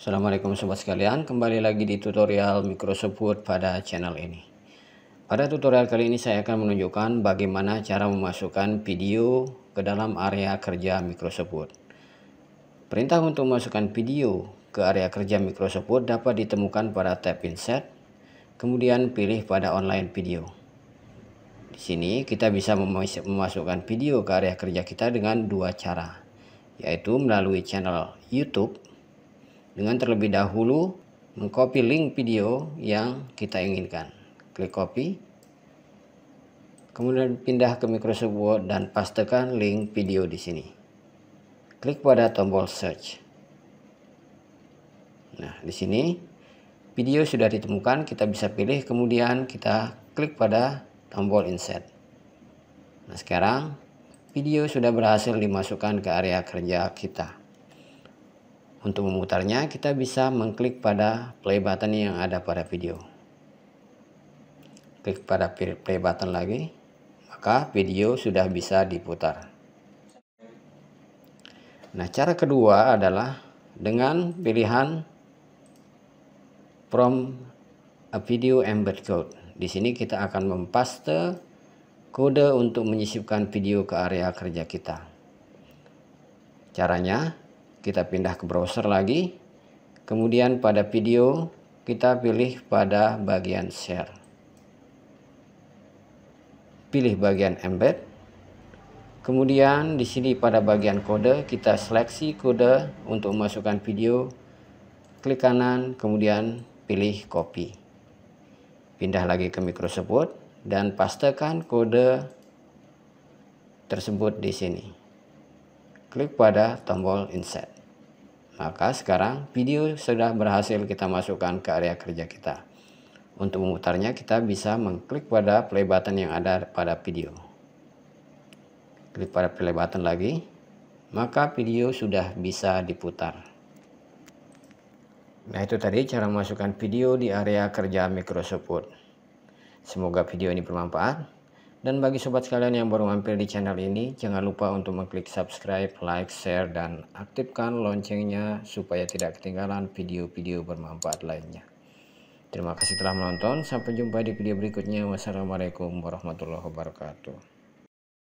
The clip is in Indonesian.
Assalamualaikum sobat sekalian, kembali lagi di tutorial Microsoft Word pada channel ini. Pada tutorial kali ini saya akan menunjukkan bagaimana cara memasukkan video ke dalam area kerja Microsoft Word. Perintah untuk memasukkan video ke area kerja Microsoft Word dapat ditemukan pada tab Insert, kemudian pilih pada Online Video. Di sini kita bisa memasukkan video ke area kerja kita dengan dua cara, yaitu melalui channel YouTube dengan terlebih dahulu mengcopy link video yang kita inginkan. Klik copy. Kemudian pindah ke Microsoft Word dan pastekan link video di sini. Klik pada tombol search. Nah, di sini video sudah ditemukan, kita bisa pilih kemudian kita klik pada tombol insert. Nah, sekarang video sudah berhasil dimasukkan ke area kerja kita. Untuk memutarnya, kita bisa mengklik pada play button yang ada pada video. Klik pada play button lagi, maka video sudah bisa diputar. Nah, cara kedua adalah dengan pilihan from a video embed code. Di sini kita akan mempaste kode untuk menyisipkan video ke area kerja kita. Caranya, kita pindah ke browser lagi kemudian pada video kita pilih pada bagian share pilih bagian embed kemudian di sini pada bagian kode kita seleksi kode untuk memasukkan video klik kanan kemudian pilih copy pindah lagi ke Microsoft Word dan pastekan kode tersebut di sini Klik pada tombol Insert. Maka sekarang video sudah berhasil kita masukkan ke area kerja kita. Untuk memutarnya kita bisa mengklik pada play button yang ada pada video. Klik pada play button lagi, maka video sudah bisa diputar. Nah itu tadi cara memasukkan video di area kerja Microsoft Word. Semoga video ini bermanfaat. Dan bagi sobat sekalian yang baru mampir di channel ini, jangan lupa untuk mengklik subscribe, like, share, dan aktifkan loncengnya supaya tidak ketinggalan video-video bermanfaat lainnya. Terima kasih telah menonton, sampai jumpa di video berikutnya. Wassalamualaikum warahmatullahi wabarakatuh.